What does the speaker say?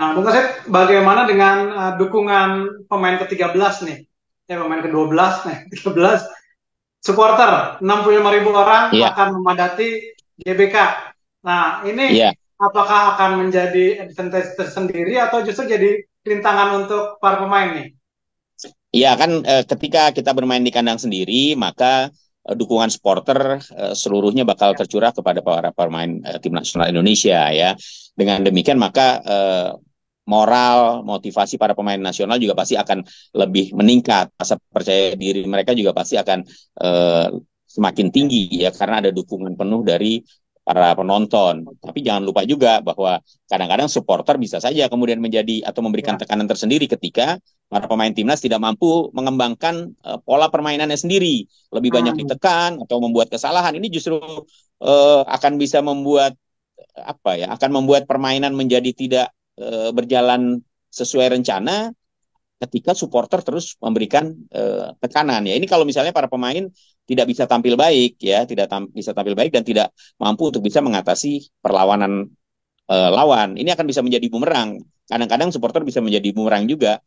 Nah, Bung Kasep, bagaimana dengan uh, dukungan pemain ke-13 nih? Ya, pemain ke-12 nih, ke 13. Supporter, 65 ribu orang yeah. akan memadati GBK. Nah, ini yeah. apakah akan menjadi advantage tersendiri atau justru jadi rintangan untuk para pemain nih? Ya kan eh, ketika kita bermain di kandang sendiri maka eh, dukungan supporter eh, seluruhnya bakal tercurah kepada para pemain eh, tim nasional Indonesia ya. Dengan demikian maka eh, moral, motivasi para pemain nasional juga pasti akan lebih meningkat. Rasa percaya diri mereka juga pasti akan uh, semakin tinggi ya karena ada dukungan penuh dari para penonton. Tapi jangan lupa juga bahwa kadang-kadang supporter bisa saja kemudian menjadi atau memberikan ya. tekanan tersendiri ketika para pemain timnas tidak mampu mengembangkan uh, pola permainannya sendiri, lebih banyak ah. ditekan atau membuat kesalahan. Ini justru uh, akan bisa membuat apa ya? Akan membuat permainan menjadi tidak e, berjalan sesuai rencana ketika supporter terus memberikan e, tekanan ya ini kalau misalnya para pemain tidak bisa tampil baik ya tidak tam bisa tampil baik dan tidak mampu untuk bisa mengatasi perlawanan e, lawan ini akan bisa menjadi bumerang kadang-kadang supporter bisa menjadi bumerang juga